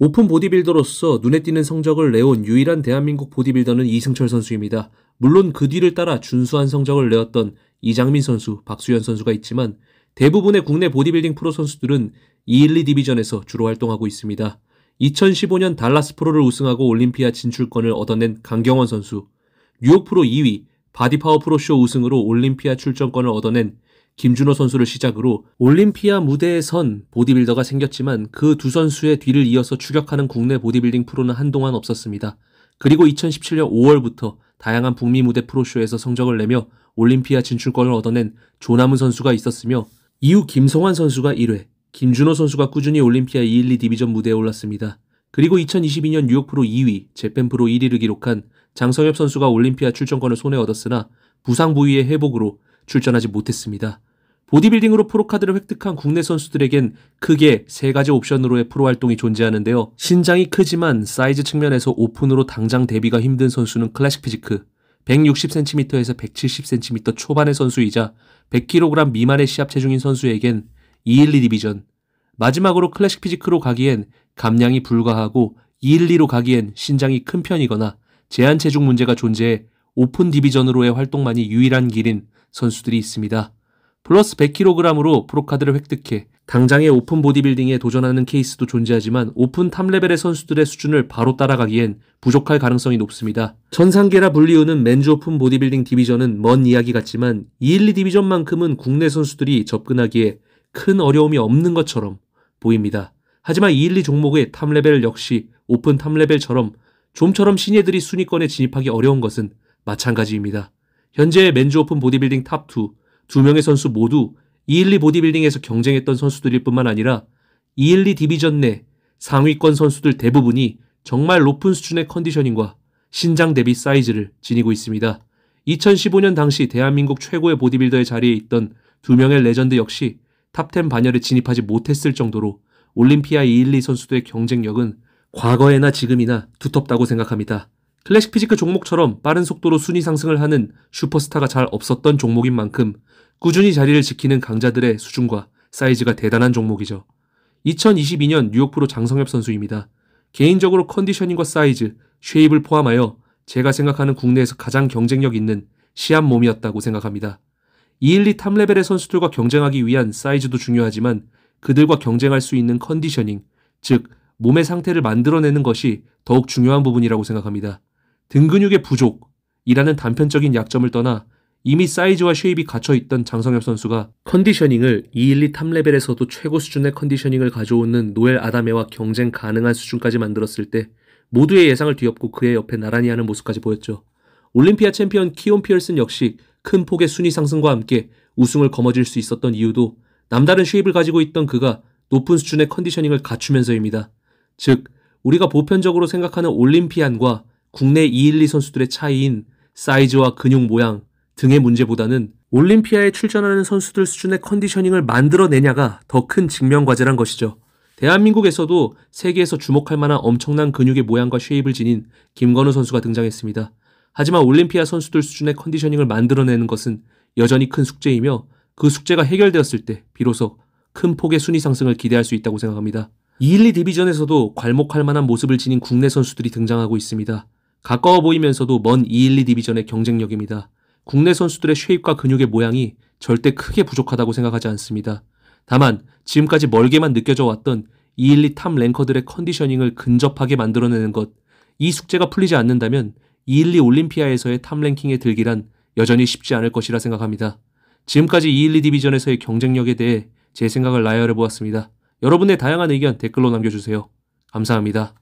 오픈 보디빌더로서 눈에 띄는 성적을 내온 유일한 대한민국 보디빌더는 이승철 선수입니다. 물론 그 뒤를 따라 준수한 성적을 내었던 이장민 선수, 박수현 선수가 있지만 대부분의 국내 보디빌딩 프로 선수들은 2, 1, 2 디비전에서 주로 활동하고 있습니다. 2015년 달라스 프로를 우승하고 올림피아 진출권을 얻어낸 강경원 선수, 뉴욕 프로 2위, 바디 파워 프로쇼 우승으로 올림피아 출전권을 얻어낸 김준호 선수를 시작으로 올림피아 무대에 선 보디빌더가 생겼지만 그 두 선수의 뒤를 이어서 추격하는 국내 보디빌딩 프로는 한동안 없었습니다. 그리고 2017년 5월부터 다양한 북미 무대 프로쇼에서 성적을 내며 올림피아 진출권을 얻어낸 조남은 선수가 있었으며 이후 김성환 선수가 1회, 김준호 선수가 꾸준히 올림피아 212 디비전 무대에 올랐습니다. 그리고 2022년 뉴욕 프로 2위, 재팬 프로 1위를 기록한 장성엽 선수가 올림피아 출전권을 손에 얻었으나 부상 부위의 회복으로 출전하지 못했습니다. 보디빌딩으로 프로카드를 획득한 국내 선수들에겐 크게 세 가지 옵션으로의 프로 활동이 존재하는데요. 신장이 크지만 사이즈 측면에서 오픈으로 당장 데뷔가 힘든 선수는 클래식 피지크, 160cm에서 170cm 초반의 선수이자 100kg 미만의 시합 체중인 선수에겐 212 디비전, 마지막으로 클래식 피지크로 가기엔 감량이 불가하고 212로 가기엔 신장이 큰 편이거나 제한 체중 문제가 존재해 오픈 디비전으로의 활동만이 유일한 길인 선수들이 있습니다. 플러스 100kg으로 프로카드를 획득해 당장의 오픈 보디빌딩에 도전하는 케이스도 존재하지만 오픈 탑 레벨의 선수들의 수준을 바로 따라가기엔 부족할 가능성이 높습니다. 전상계라 불리우는 맨즈 오픈 보디빌딩 디비전은 먼 이야기 같지만 212 디비전만큼은 국내 선수들이 접근하기에 큰 어려움이 없는 것처럼 보입니다. 하지만 212 종목의 탑 레벨 역시 오픈 탑 레벨처럼 좀처럼 신예들이 순위권에 진입하기 어려운 것은 마찬가지입니다. 현재의 맨즈 오픈 보디빌딩 탑2 두 명의 선수 모두 212 보디빌딩에서 경쟁했던 선수들일 뿐만 아니라 212 디비전 내 상위권 선수들 대부분이 정말 높은 수준의 컨디셔닝과 신장 대비 사이즈를 지니고 있습니다. 2015년 당시 대한민국 최고의 보디빌더의 자리에 있던 두 명의 레전드 역시 탑10 반열에 진입하지 못했을 정도로 올림피아 212 선수들의 경쟁력은 과거에나 지금이나 두텁다고 생각합니다. 클래식 피지크 종목처럼 빠른 속도로 순위 상승을 하는 슈퍼스타가 잘 없었던 종목인 만큼 꾸준히 자리를 지키는 강자들의 수준과 사이즈가 대단한 종목이죠. 2022년 뉴욕프로 장성엽 선수입니다. 개인적으로 컨디셔닝과 사이즈, 쉐입을 포함하여 제가 생각하는 국내에서 가장 경쟁력 있는 시합 몸이었다고 생각합니다. 212 탑레벨의 선수들과 경쟁하기 위한 사이즈도 중요하지만 그들과 경쟁할 수 있는 컨디셔닝, 즉 몸의 상태를 만들어내는 것이 더욱 중요한 부분이라고 생각합니다. 등근육의 부족이라는 단편적인 약점을 떠나 이미 사이즈와 쉐입이 갖춰있던 장성엽 선수가 컨디셔닝을 212 탑레벨에서도 최고 수준의 컨디셔닝을 가져오는 노엘 아담에와 경쟁 가능한 수준까지 만들었을 때 모두의 예상을 뒤엎고 그의 옆에 나란히 하는 모습까지 보였죠. 올림피아 챔피언 키온 피얼슨 역시 큰 폭의 순위 상승과 함께 우승을 거머쥘 수 있었던 이유도 남다른 쉐입을 가지고 있던 그가 높은 수준의 컨디셔닝을 갖추면서입니다. 즉, 우리가 보편적으로 생각하는 올림피안과 국내 212 선수들의 차이인 사이즈와 근육 모양 등의 문제보다는 올림피아에 출전하는 선수들 수준의 컨디셔닝을 만들어내냐가 더 큰 직면과제란 것이죠. 대한민국에서도 세계에서 주목할 만한 엄청난 근육의 모양과 쉐입을 지닌 김건우 선수가 등장했습니다. 하지만 올림피아 선수들 수준의 컨디셔닝을 만들어내는 것은 여전히 큰 숙제이며 그 숙제가 해결되었을 때 비로소 큰 폭의 순위 상승을 기대할 수 있다고 생각합니다. 212 디비전에서도 괄목할 만한 모습을 지닌 국내 선수들이 등장하고 있습니다. 가까워 보이면서도 먼 2, 1, 2 디비전의 경쟁력입니다. 국내 선수들의 쉐입과 근육의 모양이 절대 크게 부족하다고 생각하지 않습니다. 다만 지금까지 멀게만 느껴져 왔던 2, 1, 2 탑 랭커들의 컨디셔닝을 근접하게 만들어내는 것, 이 숙제가 풀리지 않는다면 2, 1, 2 올림피아에서의 탑 랭킹에 들기란 여전히 쉽지 않을 것이라 생각합니다. 지금까지 2, 1, 2 디비전에서의 경쟁력에 대해 제 생각을 나열해 보았습니다. 여러분의 다양한 의견 댓글로 남겨주세요. 감사합니다.